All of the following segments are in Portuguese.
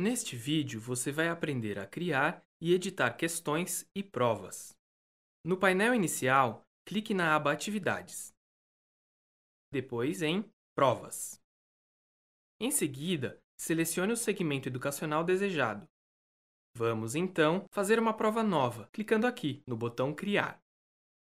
Neste vídeo você vai aprender a criar e editar questões e provas. No painel inicial, clique na aba Atividades. Depois em Provas. Em seguida, selecione o segmento educacional desejado. Vamos, então, fazer uma prova nova, clicando aqui no botão Criar.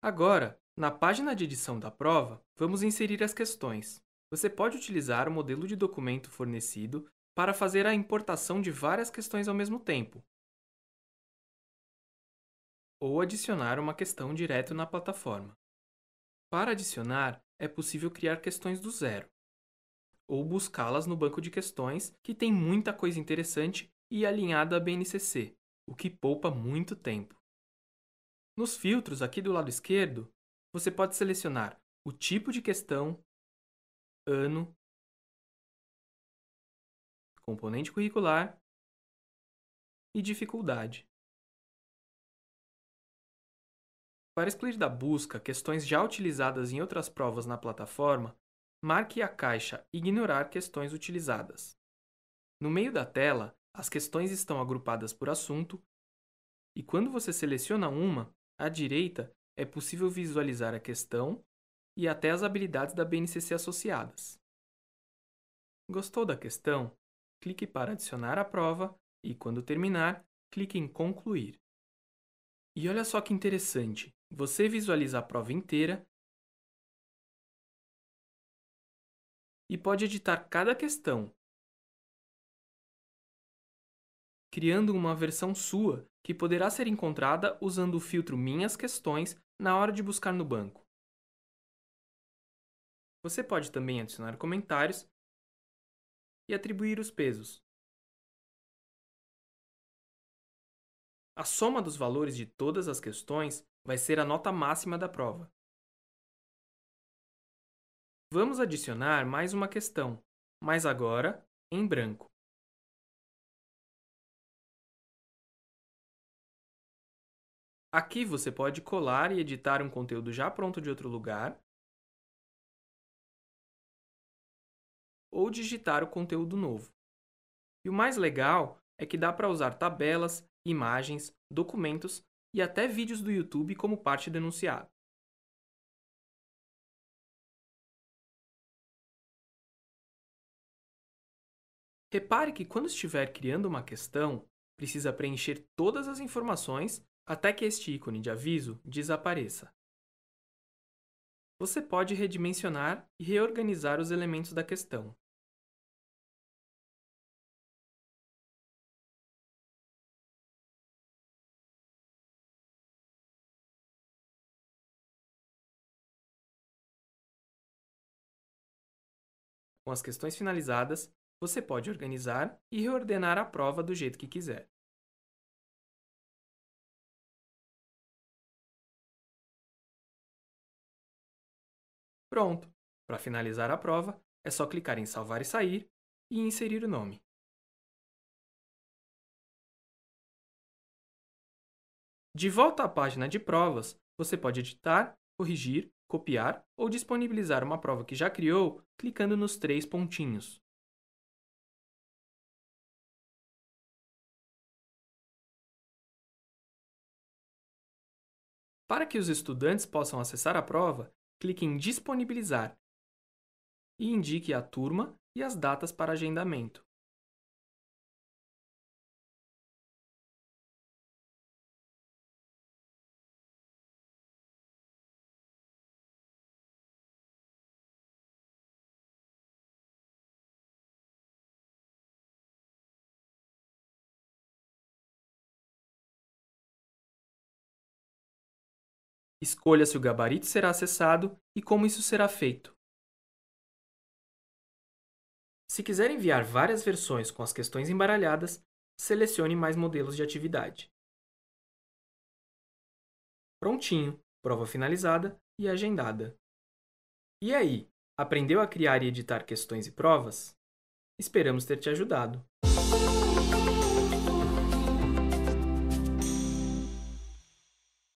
Agora, na página de edição da prova, vamos inserir as questões. Você pode utilizar o modelo de documento fornecido para fazer a importação de várias questões ao mesmo tempo, ou adicionar uma questão direto na plataforma. Para adicionar, é possível criar questões do zero, ou buscá-las no banco de questões, que tem muita coisa interessante e alinhada à BNCC, o que poupa muito tempo. Nos filtros aqui do lado esquerdo, você pode selecionar o tipo de questão, ano, componente curricular e dificuldade. Para excluir da busca questões já utilizadas em outras provas na plataforma, marque a caixa Ignorar questões utilizadas. No meio da tela, as questões estão agrupadas por assunto e quando você seleciona uma, à direita é possível visualizar a questão e até as habilidades da BNCC associadas. Gostou da questão? clique para adicionar a prova e, quando terminar, clique em concluir. E olha só que interessante, você visualiza a prova inteira e pode editar cada questão, criando uma versão sua que poderá ser encontrada usando o filtro Minhas Questões na hora de buscar no banco. Você pode também adicionar comentários e atribuir os pesos. A soma dos valores de todas as questões vai ser a nota máxima da prova. Vamos adicionar mais uma questão, mas agora em branco. Aqui você pode colar e editar um conteúdo já pronto de outro lugar ou digitar o conteúdo novo. E o mais legal é que dá para usar tabelas, imagens, documentos e até vídeos do YouTube como parte do enunciado. Repare que quando estiver criando uma questão, precisa preencher todas as informações até que este ícone de aviso desapareça. Você pode redimensionar e reorganizar os elementos da questão, Com as questões finalizadas, você pode organizar e reordenar a prova do jeito que quiser. Pronto! Para finalizar a prova, é só clicar em Salvar e Sair e inserir o nome. De volta à página de provas, você pode editar, corrigir copiar ou disponibilizar uma prova que já criou clicando nos três pontinhos. Para que os estudantes possam acessar a prova, clique em Disponibilizar e indique a turma e as datas para agendamento. Escolha se o gabarito será acessado e como isso será feito. Se quiser enviar várias versões com as questões embaralhadas, selecione mais modelos de atividade. Prontinho, prova finalizada e agendada. E aí, aprendeu a criar e editar questões e provas? Esperamos ter te ajudado!